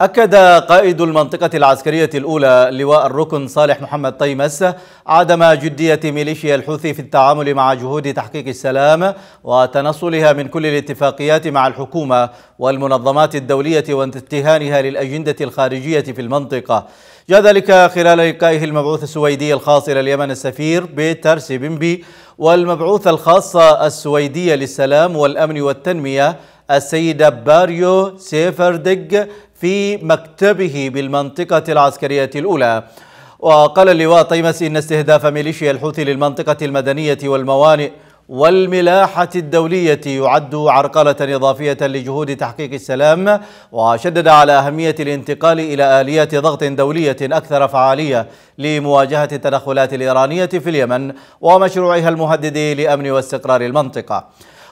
أكد قائد المنطقة العسكرية الأولى لواء الركن صالح محمد طيمس عدم جدية ميليشيا الحوثي في التعامل مع جهود تحقيق السلام وتنصلها من كل الاتفاقيات مع الحكومة والمنظمات الدولية وانتهانها للأجندة الخارجية في المنطقة جاء ذلك خلال لقائه المبعوث السويدي الخاص إلى اليمن السفير بيتر سيبنبي والمبعوث الخاص السويدية للسلام والأمن والتنمية السيدة باريو سيفردج في مكتبه بالمنطقة العسكرية الأولى وقال اللواء طيمس إن استهداف ميليشيا الحوثي للمنطقة المدنية والموانئ والملاحة الدولية يعد عرقلة إضافية لجهود تحقيق السلام وشدد على أهمية الانتقال إلى آليات ضغط دولية أكثر فعالية لمواجهة التدخلات الإيرانية في اليمن ومشروعها المهدد لأمن واستقرار المنطقة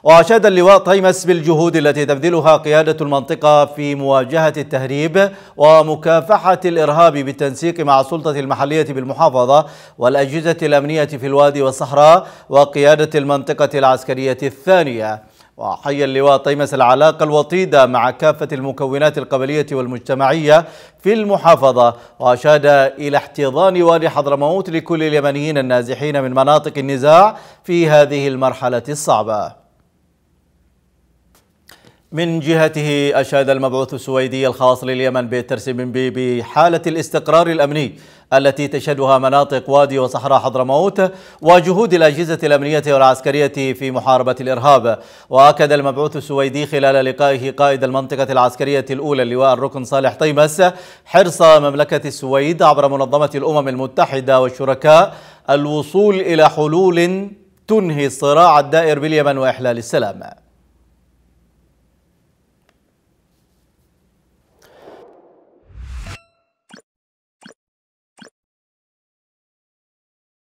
وأشاد اللواء طيمس بالجهود التي تبذلها قيادة المنطقة في مواجهة التهريب ومكافحة الإرهاب بالتنسيق مع السلطة المحلية بالمحافظة والأجهزة الأمنية في الوادي والصحراء وقيادة المنطقة العسكرية الثانية وحي اللواء طيمس العلاقة الوطيدة مع كافة المكونات القبلية والمجتمعية في المحافظة وأشاد إلى احتضان وادي حضرموت لكل اليمنيين النازحين من مناطق النزاع في هذه المرحلة الصعبة من جهته أشاد المبعوث السويدي الخاص لليمن بي بحالة الاستقرار الأمني التي تشهدها مناطق وادي وصحراء حضرموت وجهود الأجهزة الأمنية والعسكرية في محاربة الإرهاب وأكد المبعوث السويدي خلال لقائه قائد المنطقة العسكرية الأولى اللواء الركن صالح طيمس حرص مملكة السويد عبر منظمة الأمم المتحدة والشركاء الوصول إلى حلول تنهي الصراع الدائر باليمن وإحلال السلام